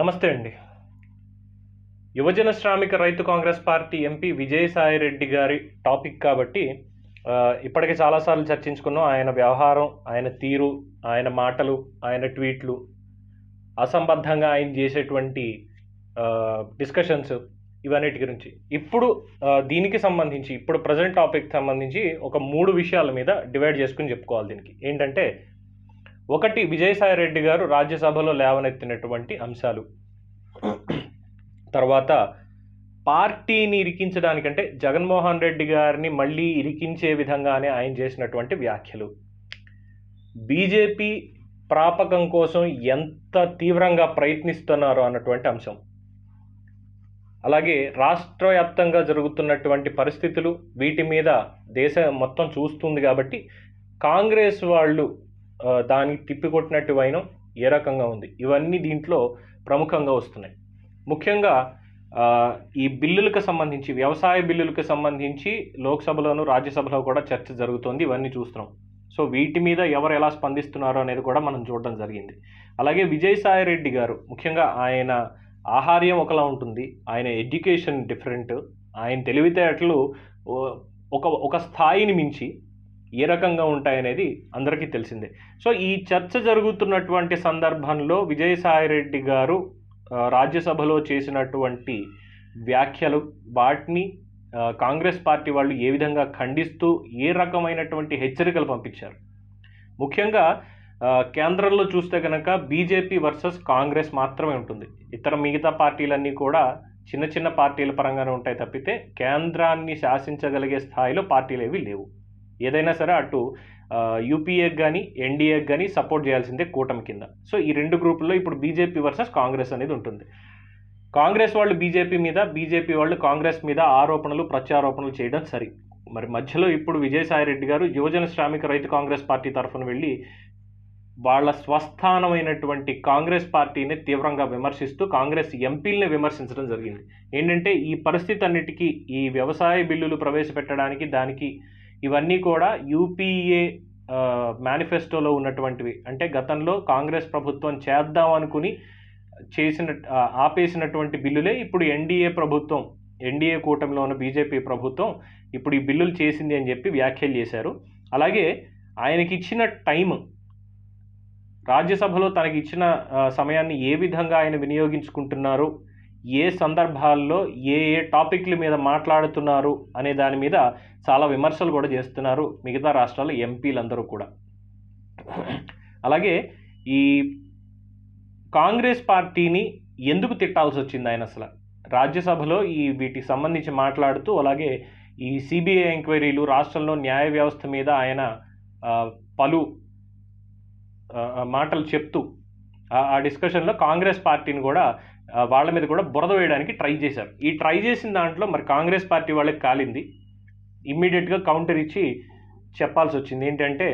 నమస్తే అండి యువజన శ్రామిక రైతు కాంగ్రెస్ పార్టీ ఎంపీ విజయసాయిరెడ్డి గారి టాపిక్ కాబట్టి ఇప్పటికే చాలాసార్లు చర్చించుకున్నాం ఆయన వ్యవహారం ఆయన తీరు ఆయన మాటలు ఆయన ట్వీట్లు అసంబద్ధంగా ఆయన చేసేటువంటి డిస్కషన్స్ ఇవన్నిటి గురించి ఇప్పుడు దీనికి సంబంధించి ఇప్పుడు ప్రజెంట్ టాపిక్ సంబంధించి ఒక మూడు విషయాల మీద డివైడ్ చేసుకుని చెప్పుకోవాలి దీనికి ఏంటంటే ఒకటి విజయసాయి రెడ్డి గారు రాజ్యసభలో లేవనెత్తినటువంటి అంశాలు తర్వాత పార్టీని ఇరికించడానికంటే జగన్మోహన్ రెడ్డి గారిని మళ్ళీ ఇరికించే విధంగానే ఆయన చేసినటువంటి వ్యాఖ్యలు బీజేపీ ప్రాపకం కోసం ఎంత తీవ్రంగా ప్రయత్నిస్తున్నారో అన్నటువంటి అంశం అలాగే రాష్ట్ర వ్యాప్తంగా జరుగుతున్నటువంటి పరిస్థితులు వీటి మీద దేశం మొత్తం చూస్తుంది కాబట్టి కాంగ్రెస్ వాళ్ళు దాన్ని తిప్పికొట్టినట్టు వైనం ఏ రకంగా ఉంది ఇవన్నీ దీంట్లో ప్రముఖంగా వస్తున్నాయి ముఖ్యంగా ఈ బిల్లులకు సంబంధించి వ్యవసాయ బిల్లులకు సంబంధించి లోక్సభలోను రాజ్యసభలో కూడా చర్చ జరుగుతోంది ఇవన్నీ చూస్తున్నాం సో వీటి మీద ఎవరు ఎలా స్పందిస్తున్నారో అనేది కూడా మనం చూడడం జరిగింది అలాగే విజయసాయి రెడ్డి గారు ముఖ్యంగా ఆయన ఆహార్యం ఒకలా ఉంటుంది ఆయన ఎడ్యుకేషన్ డిఫరెంట్ ఆయన తెలివితేటలు ఒక ఒక స్థాయిని మించి ఏ రకంగా ఉంటాయనేది అందరికీ తెలిసిందే సో ఈ చర్చ జరుగుతున్నటువంటి సందర్భంలో విజయసాయిరెడ్డి గారు రాజ్యసభలో చేసినటువంటి వ్యాఖ్యలు వాటిని కాంగ్రెస్ పార్టీ వాళ్ళు ఏ విధంగా ఖండిస్తూ ఏ రకమైనటువంటి హెచ్చరికలు పంపించారు ముఖ్యంగా కేంద్రంలో చూస్తే కనుక బీజేపీ వర్సెస్ కాంగ్రెస్ మాత్రమే ఉంటుంది ఇతర మిగతా పార్టీలన్నీ కూడా చిన్న చిన్న పార్టీల పరంగానే ఉంటాయి తప్పితే కేంద్రాన్ని శాసించగలిగే స్థాయిలో పార్టీలు ఏవి లేవు ఏదైనా సరే అటు యూపీఏకి కానీ ఎన్డీఏకి కానీ సపోర్ట్ చేయాల్సిందే కూటమి కింద సో ఈ రెండు గ్రూపుల్లో ఇప్పుడు బీజేపీ వర్సెస్ కాంగ్రెస్ అనేది ఉంటుంది కాంగ్రెస్ వాళ్ళు బీజేపీ మీద బీజేపీ వాళ్ళు కాంగ్రెస్ మీద ఆరోపణలు ప్రత్యారోపణలు చేయడం సరి మరి మధ్యలో ఇప్పుడు విజయసాయి రెడ్డి గారు యువజన శ్రామిక రైతు కాంగ్రెస్ పార్టీ తరఫున వెళ్ళి వాళ్ళ స్వస్థానమైనటువంటి కాంగ్రెస్ పార్టీని తీవ్రంగా విమర్శిస్తూ కాంగ్రెస్ ఎంపీల్ని విమర్శించడం జరిగింది ఏంటంటే ఈ పరిస్థితి అన్నిటికీ ఈ వ్యవసాయ బిల్లులు ప్రవేశపెట్టడానికి దానికి ఇవన్నీ కూడా యూపీఏ మేనిఫెస్టోలో ఉన్నటువంటివి అంటే గతంలో కాంగ్రెస్ ప్రభుత్వం చేద్దాం అనుకుని చేసిన ఆపేసినటువంటి బిల్లులే ఇప్పుడు ఎన్డీఏ ప్రభుత్వం ఎన్డీఏ కూటమిలో ఉన్న బీజేపీ ప్రభుత్వం ఇప్పుడు ఈ బిల్లులు చేసింది అని చెప్పి వ్యాఖ్యలు చేశారు అలాగే ఆయనకి ఇచ్చిన టైం రాజ్యసభలో తనకి ఇచ్చిన సమయాన్ని ఏ విధంగా ఆయన వినియోగించుకుంటున్నారు ఏ సందర్భాల్లో ఏ ఏ టాపిక్ల మీద మాట్లాడుతున్నారు అనే దాని మీద చాలా విమర్శలు కూడా చేస్తున్నారు మిగతా రాష్ట్రాల ఎంపీలందరూ కూడా అలాగే ఈ కాంగ్రెస్ పార్టీని ఎందుకు తిట్టాల్సి వచ్చింది ఆయన అసలు రాజ్యసభలో ఈ వీటికి సంబంధించి మాట్లాడుతూ అలాగే ఈ సిబిఐ ఎంక్వైరీలు రాష్ట్రంలో న్యాయ వ్యవస్థ మీద ఆయన పలు మాటలు చెప్తూ ఆ డిస్కషన్లో కాంగ్రెస్ పార్టీని కూడా వాళ్ళ మీద కూడా బురద వేయడానికి ట్రై చేశారు ఈ ట్రై చేసిన దాంట్లో మరి కాంగ్రెస్ పార్టీ వాళ్ళకి కాలింది ఇమ్మీడియట్గా కౌంటర్ ఇచ్చి చెప్పాల్సి వచ్చింది ఏంటంటే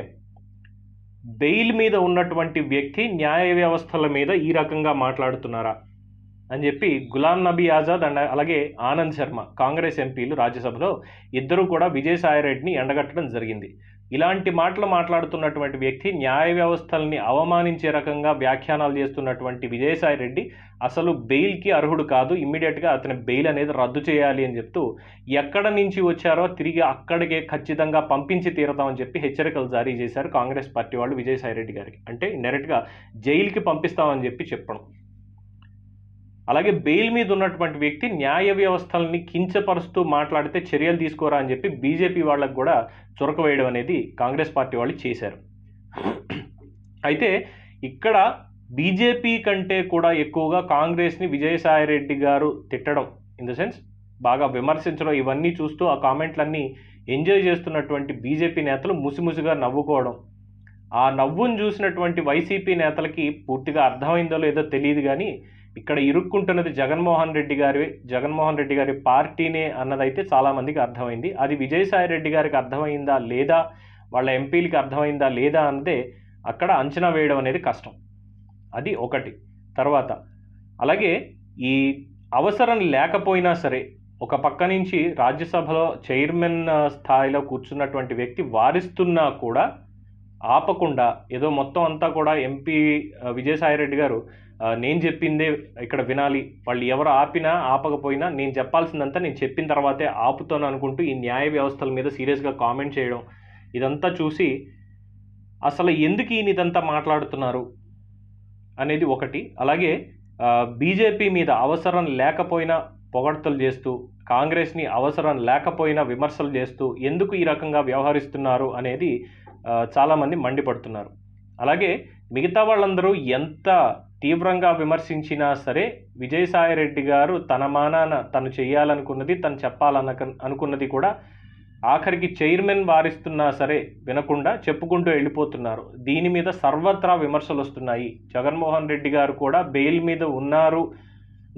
బెయిల్ మీద ఉన్నటువంటి వ్యక్తి న్యాయ వ్యవస్థల మీద ఈ రకంగా మాట్లాడుతున్నారా అని చెప్పి గులాం నబీ ఆజాద్ అండ్ అలాగే ఆనంద్ శర్మ కాంగ్రెస్ ఎంపీలు రాజ్యసభలో ఇద్దరూ కూడా విజయసాయిరెడ్డిని ఎండగట్టడం జరిగింది ఇలాంటి మాటలు మాట్లాడుతున్నటువంటి వ్యక్తి న్యాయ వ్యవస్థల్ని అవమానించే రకంగా వ్యాఖ్యానాలు చేస్తున్నటువంటి విజయసాయి రెడ్డి అసలు బెయిల్కి అర్హుడు కాదు ఇమ్మీడియట్గా అతని బెయిల్ అనేది రద్దు చేయాలి అని చెప్తూ ఎక్కడ నుంచి వచ్చారో తిరిగి అక్కడికే ఖచ్చితంగా పంపించి తీరతామని చెప్పి హెచ్చరికలు జారీ చేశారు కాంగ్రెస్ పార్టీ వాళ్ళు విజయసాయి రెడ్డి గారికి అంటే డైరెక్ట్గా జైలుకి పంపిస్తామని చెప్పి చెప్పడం అలాగే బెయిల్ మీద ఉన్నటువంటి వ్యక్తి న్యాయ వ్యవస్థల్ని కించపరుస్తూ మాట్లాడితే చర్యలు తీసుకోరా అని చెప్పి బీజేపీ వాళ్ళకు కూడా చురక వేయడం అనేది కాంగ్రెస్ పార్టీ వాళ్ళు చేశారు అయితే ఇక్కడ బీజేపీ కంటే కూడా ఎక్కువగా కాంగ్రెస్ని విజయసాయిరెడ్డి గారు తిట్టడం ఇన్ ద సెన్స్ బాగా విమర్శించడం ఇవన్నీ చూస్తూ ఆ కామెంట్లన్నీ ఎంజాయ్ చేస్తున్నటువంటి బీజేపీ నేతలు ముసిముసిగా నవ్వుకోవడం ఆ నవ్వును చూసినటువంటి వైసీపీ నేతలకి పూర్తిగా అర్థమైందో లేదో తెలియదు కానీ ఇక్కడ ఇరుక్కుంటున్నది జగన్మోహన్ రెడ్డి గారి జగన్మోహన్ రెడ్డి గారి పార్టీనే అన్నదైతే చాలామందికి అర్థమైంది అది విజయసాయి రెడ్డి గారికి అర్థమైందా లేదా వాళ్ళ ఎంపీలకి అర్థమైందా లేదా అన్నదే అక్కడ అంచనా వేయడం అనేది కష్టం అది ఒకటి తర్వాత అలాగే ఈ అవసరం లేకపోయినా సరే ఒక పక్క నుంచి రాజ్యసభలో చైర్మన్ స్థాయిలో కూర్చున్నటువంటి వ్యక్తి వారిస్తున్నా కూడా ఆపకుండా ఏదో మొత్తం అంతా కూడా ఎంపీ విజయసాయిరెడ్డి గారు నేను చెప్పిందే ఇక్కడ వినాలి వాళ్ళు ఎవరు ఆపినా ఆపకపోయినా నేను చెప్పాల్సిందంతా నేను చెప్పిన తర్వాతే ఆపుతాను అనుకుంటూ ఈ న్యాయ వ్యవస్థల మీద సీరియస్గా కామెంట్ చేయడం ఇదంతా చూసి అసలు ఎందుకు ఈయన ఇదంతా మాట్లాడుతున్నారు అనేది ఒకటి అలాగే బీజేపీ మీద అవసరం లేకపోయినా పొగడ్తలు చేస్తూ కాంగ్రెస్ని అవసరం లేకపోయినా విమర్శలు చేస్తూ ఎందుకు ఈ రకంగా వ్యవహరిస్తున్నారు అనేది చాలామంది మండిపడుతున్నారు అలాగే మిగతా వాళ్ళందరూ ఎంత తీవ్రంగా విమర్శించినా సరే విజయసాయిరెడ్డి గారు తన మానాన తను చేయాలనుకున్నది తను చెప్పాలన అనుకున్నది కూడా ఆఖరికి చైర్మన్ వారిస్తున్నా సరే వినకుండా చెప్పుకుంటూ వెళ్ళిపోతున్నారు దీని మీద సర్వత్రా విమర్శలు వస్తున్నాయి జగన్మోహన్ రెడ్డి గారు కూడా బెయిల్ మీద ఉన్నారు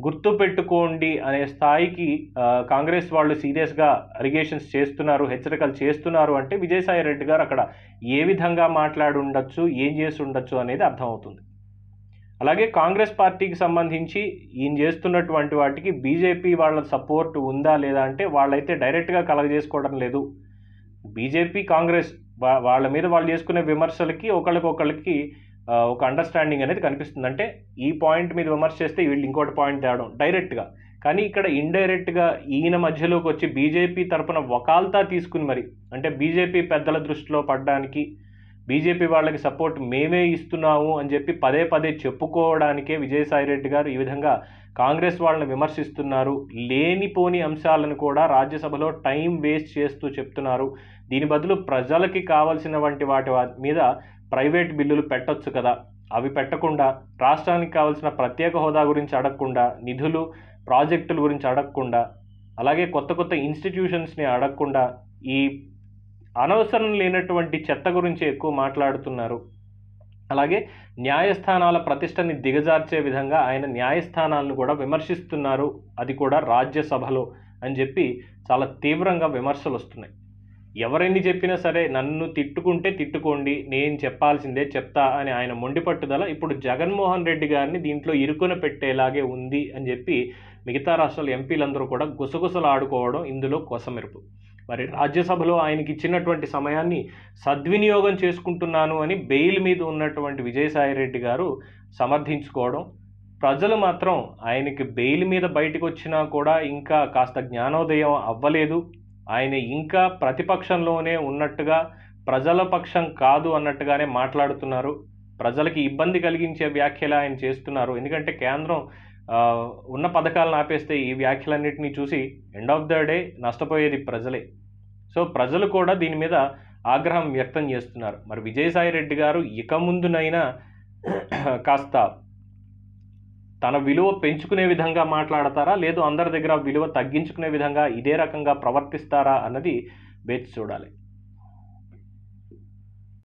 గుర్తుపెట్టుకోండి అనే స్థాయికి కాంగ్రెస్ వాళ్ళు సీరియస్గా అలిగేషన్స్ చేస్తున్నారు హెచ్చరికలు చేస్తున్నారు అంటే విజయసాయి రెడ్డి గారు అక్కడ ఏ విధంగా మాట్లాడి ఉండొచ్చు ఏం చేసి ఉండొచ్చు అనేది అర్థమవుతుంది అలాగే కాంగ్రెస్ పార్టీకి సంబంధించి ఈయన చేస్తున్నటువంటి వాటికి బీజేపీ వాళ్ళ సపోర్ట్ ఉందా లేదా అంటే వాళ్ళైతే డైరెక్ట్గా కలగజేసుకోవడం లేదు బీజేపీ కాంగ్రెస్ వాళ్ళ మీద వాళ్ళు చేసుకునే విమర్శలకి ఒకళ్ళకొకళ్ళకి ఒక అండర్స్టాండింగ్ అనేది కనిపిస్తుంది అంటే ఈ పాయింట్ మీద విమర్శ చేస్తే వీళ్ళు ఇంకోటి పాయింట్ తేవడం డైరెక్ట్గా కానీ ఇక్కడ ఇండైరెక్ట్గా ఈయన మధ్యలోకి వచ్చి బీజేపీ తరఫున వకాల్తా తీసుకుని మరి అంటే బీజేపీ పెద్దల దృష్టిలో పడడానికి బీజేపీ వాళ్ళకి సపోర్ట్ మేమే ఇస్తున్నాము అని చెప్పి పదే పదే చెప్పుకోవడానికే విజయసాయి రెడ్డి గారు ఈ విధంగా కాంగ్రెస్ వాళ్ళని విమర్శిస్తున్నారు లేనిపోని అంశాలను కూడా రాజ్యసభలో టైం వేస్ట్ చేస్తూ చెప్తున్నారు దీని బదులు ప్రజలకి కావాల్సిన వంటి వాటి మీద ప్రైవేట్ బిల్లులు పెట్టొచ్చు కదా అవి పెట్టకుండా రాష్ట్రానికి కావాల్సిన ప్రత్యేక హోదా గురించి అడగకుండా నిధులు ప్రాజెక్టుల గురించి అడగకుండా అలాగే కొత్త కొత్త ఇన్స్టిట్యూషన్స్ని అడగకుండా ఈ అనవసరం లేనటువంటి చెత్త గురించి ఎక్కువ మాట్లాడుతున్నారు అలాగే న్యాయస్థానాల ప్రతిష్టని దిగజార్చే విధంగా ఆయన న్యాయస్థానాలను కూడా విమర్శిస్తున్నారు అది కూడా రాజ్యసభలో అని చెప్పి చాలా తీవ్రంగా విమర్శలు వస్తున్నాయి ఎవరెన్ని చెప్పినా సరే నన్ను తిట్టుకుంటే తిట్టుకోండి నేను చెప్పాల్సిందే చెప్తా అని ఆయన మొండిపట్టుదల ఇప్పుడు జగన్మోహన్ రెడ్డి గారిని దీంట్లో ఇరుకున పెట్టేలాగే ఉంది అని చెప్పి మిగతా రాష్ట్రాల ఎంపీలందరూ కూడా గుసగుసలాడుకోవడం ఇందులో కొసమెరుపు మరి రాజ్యసభలో ఆయనకి ఇచ్చినటువంటి సమయాన్ని సద్వినియోగం చేసుకుంటున్నాను అని బెయిల్ మీద ఉన్నటువంటి విజయసాయిరెడ్డి గారు సమర్థించుకోవడం ప్రజలు మాత్రం ఆయనకి బెయిల్ మీద బయటకు వచ్చినా కూడా ఇంకా కాస్త జ్ఞానోదయం అవ్వలేదు ఆయన ఇంకా ప్రతిపక్షంలోనే ఉన్నట్టుగా ప్రజల పక్షం కాదు అన్నట్టుగానే మాట్లాడుతున్నారు ప్రజలకి ఇబ్బంది కలిగించే వ్యాఖ్యలు ఆయన చేస్తున్నారు ఎందుకంటే కేంద్రం ఉన్న పథకాలను ఆపేస్తే ఈ వ్యాఖ్యలన్నింటినీ చూసి ఎండ్ ఆఫ్ ద డే నష్టపోయేది ప్రజలే సో ప్రజలు కూడా దీని మీద ఆగ్రహం వ్యక్తం చేస్తున్నారు మరి విజయసాయి రెడ్డి గారు ఇక ముందునైనా కాస్త తన విలువ పెంచుకునే విధంగా మాట్లాడతారా లేదు అందరి దగ్గర విలువ తగ్గించుకునే విధంగా ఇదే రకంగా ప్రవర్తిస్తారా అన్నది వేచి చూడాలి